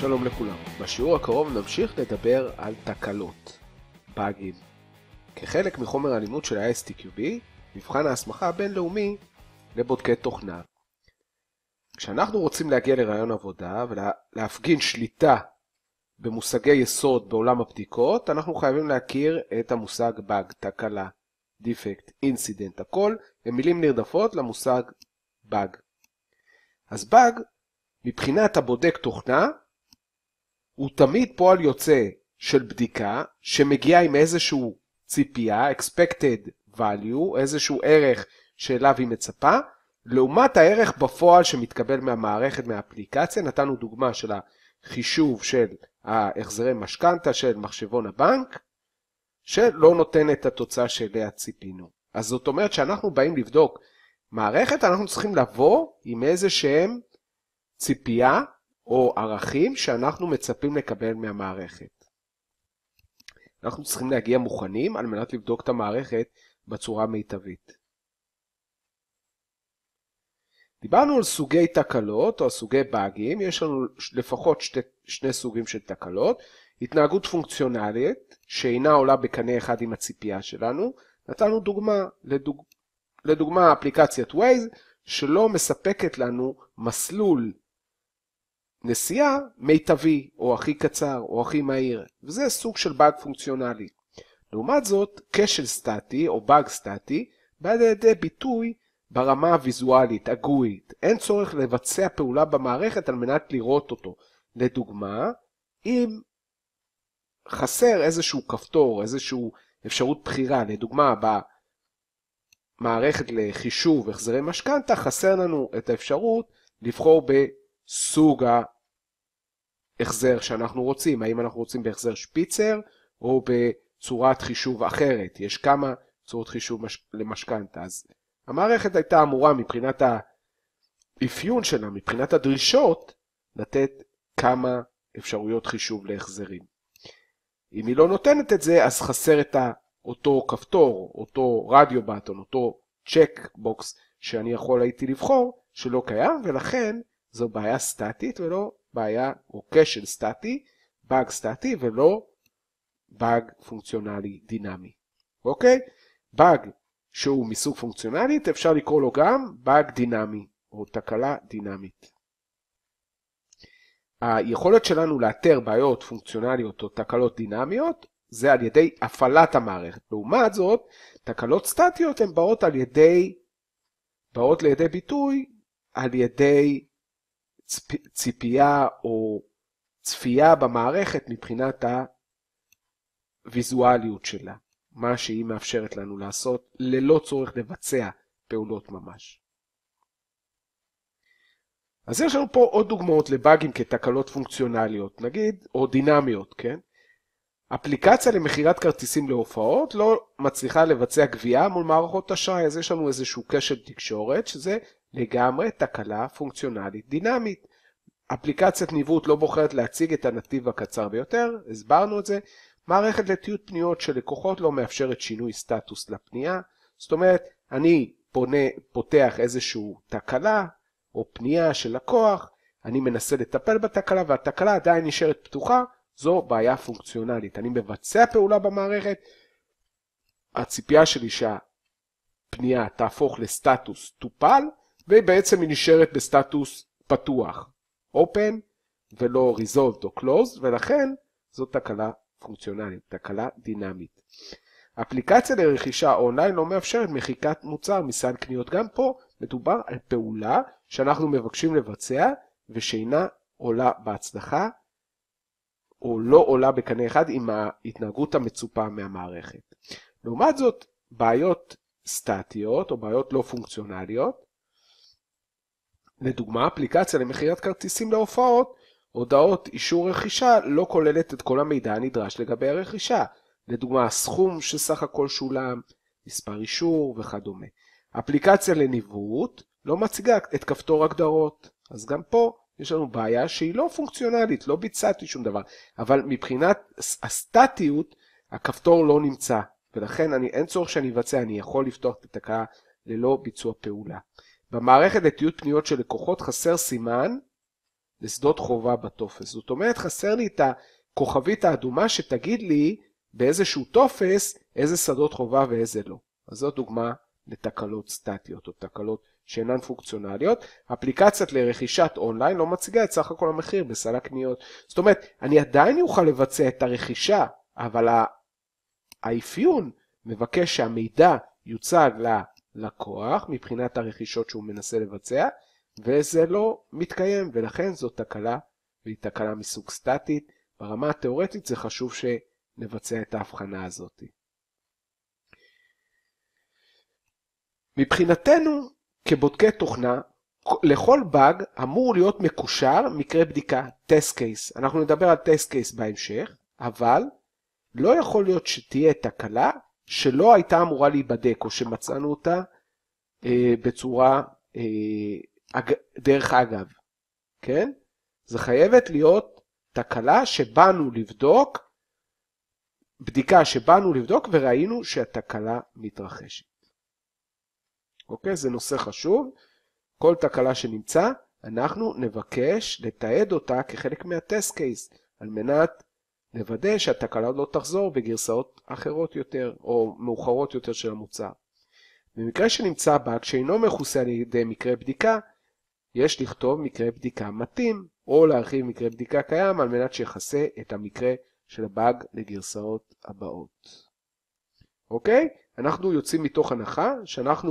שלום לכולם. בשיעור הקרוב נמשיך לדבר על תקלות, באגים. כחלק מחומר הלימוד של ה-STQB, מבחן ההסמכה הבינלאומי לבודקי תוכנה. כשאנחנו רוצים להגיע לרעיון עבודה ולהפגין שליטה במושגי יסוד בעולם הבדיקות, אנחנו חייבים להכיר את המושג באג, תקלה, דיפקט, אינסידנט, הכל הם מילים נרדפות למושג באג. אז באג, מבחינת הבודק תוכנה, הוא תמיד פועל יוצא של בדיקה שמגיעה עם איזשהו ציפייה, expected value, איזשהו ערך שאליו היא מצפה, לעומת הערך בפועל שמתקבל מהמערכת, מהאפליקציה. נתנו דוגמה של החישוב של ההחזרי משכנתה של מחשבון הבנק, שלא נותן את התוצאה שאליה ציפינו. אז זאת אומרת שאנחנו באים לבדוק מערכת, אנחנו צריכים לבוא עם איזה שהם ציפייה או ערכים שאנחנו מצפים לקבל מהמערכת. אנחנו צריכים להגיע מוכנים על מנת לבדוק את המערכת בצורה מיטבית. דיברנו על סוגי תקלות או סוגי באגים, יש לנו לפחות שתי, שני סוגים של תקלות. התנהגות פונקציונלית שאינה עולה בקנה אחד עם הציפייה שלנו. נתנו דוגמה, לדוג... לדוגמה אפליקציית Waze שלא מספקת לנו מסלול נסיעה מיטבי, או הכי קצר, או הכי מהיר, וזה סוג של באג פונקציונלי. לעומת זאת, כשל סטטי, או באג סטטי, בא לידי ביטוי ברמה הוויזואלית, הגויית. אין צורך לבצע פעולה במערכת על מנת לראות אותו. לדוגמה, אם חסר איזשהו כפתור, איזשהו אפשרות בחירה, לדוגמה, במערכת לחישוב החזרי משכנתה, חסר לנו את האפשרות לבחור בסוג ה... בהחזר שאנחנו רוצים, האם אנחנו רוצים בהחזר שפיצר או בצורת חישוב אחרת, יש כמה צורות חישוב מש... למשכנתה, אז המערכת הייתה אמורה מבחינת האפיון שלה, מבחינת הדרישות, לתת כמה אפשרויות חישוב להחזרים. אם היא לא נותנת את זה, אז חסר את אותו כפתור, אותו רדיו בטון, אותו צ'ק בוקס שאני יכול הייתי לבחור, שלא קיים, ולכן זו בעיה סטטית ולא בעיה או כשל סטטי, באג סטטי ולא באג פונקציונלי דינמי, אוקיי? באג שהוא מסוג פונקציונלית, אפשר לקרוא לו גם באג דינמי או תקלה דינמית. היכולת שלנו לאתר בעיות פונקציונליות או תקלות דינמיות זה על ידי הפעלת המערכת. לעומת זאת, תקלות סטטיות הן באות על ידי, באות לידי ביטוי על ידי ציפייה או צפייה במערכת מבחינת הוויזואליות שלה, מה שהיא מאפשרת לנו לעשות ללא צורך לבצע פעולות ממש. אז יש לנו פה עוד דוגמאות לבאגים כתקלות פונקציונליות, נגיד, או דינמיות, כן? אפליקציה למכירת כרטיסים להופעות לא מצליחה לבצע גבייה מול מערכות אשראי, אז יש לנו איזשהו קשת תקשורת, שזה לגמרי תקלה פונקציונלית דינמית. אפליקציית ניווט לא בוחרת להציג את הנתיב הקצר ביותר, הסברנו את זה. מערכת לתיעוד פניות של לקוחות לא מאפשרת שינוי סטטוס לפנייה. זאת אומרת, אני פונה, פותח איזושהי תקלה או פנייה של לקוח, אני מנסה לטפל בתקלה והתקלה עדיין נשארת פתוחה, זו בעיה פונקציונלית. אני מבצע פעולה במערכת, הציפייה שלי שהפנייה תהפוך לסטטוס טופל, ובעצם היא נשארת בסטטוס פתוח, open ולא resolved או closed, ולכן זאת תקלה פונקציונלית, תקלה דינמית. אפליקציה לרכישה אונליין לא מאפשרת מחיקת מוצר מסל קניות. גם פה מדובר על פעולה שאנחנו מבקשים לבצע ושאינה עולה בהצלחה או לא עולה בקנה אחד עם ההתנהגות המצופה מהמערכת. לעומת זאת, בעיות סטטיות או בעיות לא פונקציונליות לדוגמה, אפליקציה למכירת כרטיסים להופעות, הודעות אישור רכישה לא כוללת את כל המידע הנדרש לגבי הרכישה, לדוגמה הסכום שסך הכל שולם, מספר אישור וכדומה. אפליקציה לניווט לא מציגה את כפתור הגדרות, אז גם פה יש לנו בעיה שהיא לא פונקציונלית, לא ביצעתי שום דבר, אבל מבחינת הסטטיות הכפתור לא נמצא, ולכן אני, אין צורך שאני אבצע, אני יכול לפתוח את התקעה ללא ביצוע פעולה. במערכת לתיעוד פניות של לקוחות חסר סימן לשדות חובה בטופס. זאת אומרת, חסר לי את הכוכבית האדומה שתגיד לי באיזשהו טופס איזה שדות חובה ואיזה לא. אז זו דוגמה לתקלות סטטיות או תקלות שאינן פונקציונליות. אפליקציות לרכישת אונליין לא מציגה את סך הכל המחיר בסל הקניות. זאת אומרת, אני עדיין אוכל לבצע את הרכישה, אבל האפיון מבקש שהמידע יוצג ל... לקוח מבחינת הרכישות שהוא מנסה לבצע, וזה לא מתקיים, ולכן זו תקלה, והיא תקלה מסוג סטטית. ברמה התאורטית זה חשוב שנבצע את ההבחנה הזאת. מבחינתנו, כבודקי תוכנה, לכל באג אמור להיות מקושר מקרה בדיקה, טסט קייס. אנחנו נדבר על טסט קייס בהמשך, אבל לא יכול להיות שתהיה תקלה שלא הייתה אמורה להיבדק, או שמצאנו אותה אה, בצורה, אה, אג, דרך אגב, כן? זה חייבת להיות תקלה שבאנו לבדוק, בדיקה שבאנו לבדוק וראינו שהתקלה מתרחשת. אוקיי? זה נושא חשוב. כל תקלה שנמצא, אנחנו נבקש לתעד אותה כחלק מהטסט קייס, על מנת לוודא שהתקלה לא תחזור בגרסאות אחרות יותר או מאוחרות יותר של המוצר. במקרה שנמצא באג שאינו מכוסה על ידי מקרה בדיקה, יש לכתוב מקרה בדיקה מתאים או להרחיב מקרה בדיקה קיים על מנת שיחסה את המקרה של הבאג לגרסאות הבאות. אוקיי? אנחנו יוצאים מתוך הנחה שאנחנו